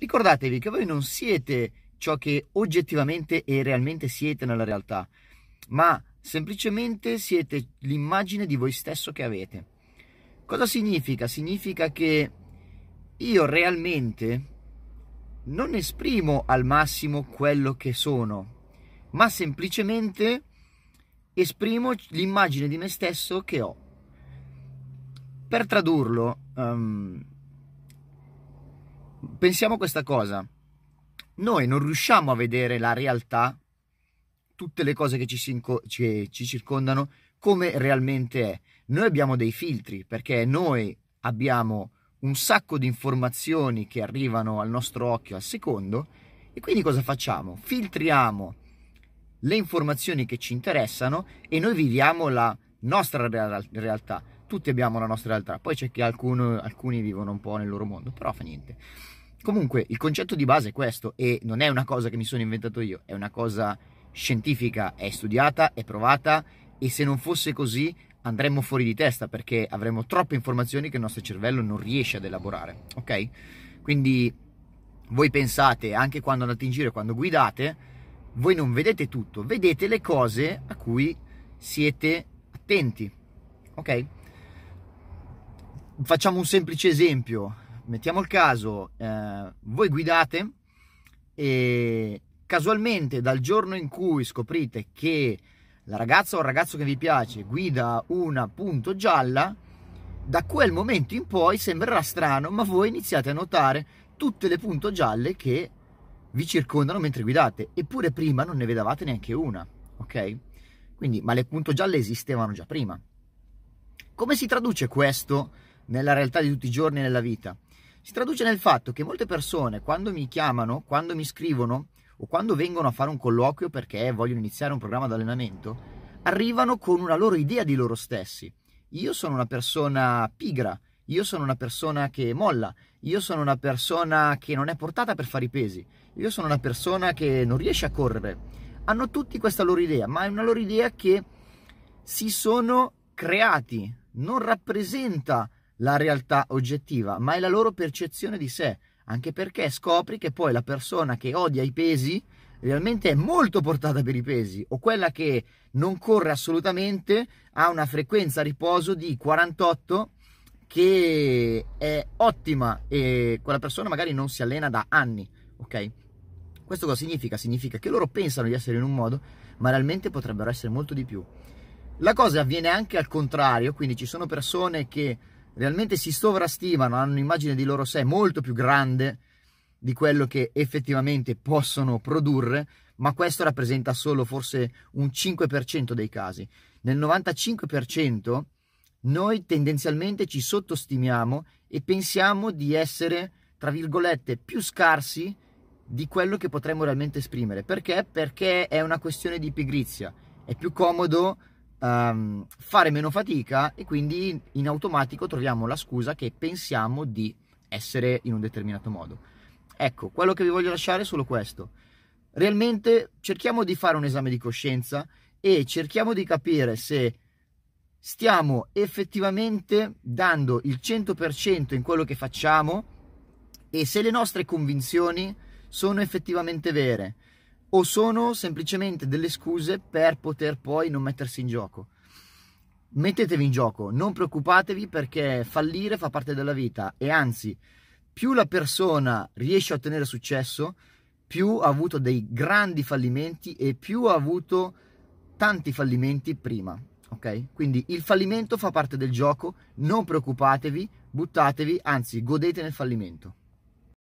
Ricordatevi che voi non siete ciò che oggettivamente e realmente siete nella realtà, ma semplicemente siete l'immagine di voi stesso che avete. Cosa significa? Significa che io realmente non esprimo al massimo quello che sono, ma semplicemente esprimo l'immagine di me stesso che ho. Per tradurlo, um, pensiamo questa cosa. Noi non riusciamo a vedere la realtà, tutte le cose che ci, si, che ci circondano, come realmente è. Noi abbiamo dei filtri perché noi abbiamo un sacco di informazioni che arrivano al nostro occhio al secondo e quindi cosa facciamo? Filtriamo le informazioni che ci interessano e noi viviamo la nostra realtà tutti abbiamo la nostra realtà, poi c'è che alcun, alcuni vivono un po' nel loro mondo, però fa niente. Comunque il concetto di base è questo e non è una cosa che mi sono inventato io, è una cosa scientifica, è studiata, è provata e se non fosse così andremmo fuori di testa perché avremmo troppe informazioni che il nostro cervello non riesce ad elaborare, ok? Quindi voi pensate, anche quando andate in giro, e quando guidate, voi non vedete tutto, vedete le cose a cui siete attenti, ok? facciamo un semplice esempio. Mettiamo il caso, eh, voi guidate e casualmente dal giorno in cui scoprite che la ragazza o il ragazzo che vi piace guida una punto gialla, da quel momento in poi sembrerà strano, ma voi iniziate a notare tutte le punto gialle che vi circondano mentre guidate, eppure prima non ne vedavate neanche una, ok? Quindi, ma le punto gialle esistevano già prima. Come si traduce questo nella realtà di tutti i giorni nella vita. Si traduce nel fatto che molte persone quando mi chiamano, quando mi scrivono o quando vengono a fare un colloquio perché vogliono iniziare un programma di allenamento, arrivano con una loro idea di loro stessi. Io sono una persona pigra, io sono una persona che molla, io sono una persona che non è portata per fare i pesi, io sono una persona che non riesce a correre. Hanno tutti questa loro idea, ma è una loro idea che si sono creati, non rappresenta la realtà oggettiva, ma è la loro percezione di sé, anche perché scopri che poi la persona che odia i pesi realmente è molto portata per i pesi o quella che non corre assolutamente ha una frequenza riposo di 48 che è ottima e quella persona magari non si allena da anni, ok? Questo cosa significa? Significa che loro pensano di essere in un modo, ma realmente potrebbero essere molto di più. La cosa avviene anche al contrario, quindi ci sono persone che realmente si sovrastimano, hanno un'immagine di loro sé molto più grande di quello che effettivamente possono produrre, ma questo rappresenta solo forse un 5% dei casi. Nel 95% noi tendenzialmente ci sottostimiamo e pensiamo di essere, tra virgolette, più scarsi di quello che potremmo realmente esprimere. Perché? Perché è una questione di pigrizia. È più comodo um, fare meno fatica e quindi in, in automatico troviamo la scusa che pensiamo di essere in un determinato modo. Ecco, quello che vi voglio lasciare è solo questo. Realmente cerchiamo di fare un esame di coscienza e cerchiamo di capire se stiamo effettivamente dando il 100% in quello che facciamo e se le nostre convinzioni sono effettivamente vere o sono semplicemente delle scuse per poter poi non mettersi in gioco. Mettetevi in gioco, non preoccupatevi perché fallire fa parte della vita e anzi, più la persona riesce a ottenere successo, più ha avuto dei grandi fallimenti e più ha avuto tanti fallimenti prima, ok? Quindi il fallimento fa parte del gioco, non preoccupatevi, buttatevi, anzi godete nel fallimento.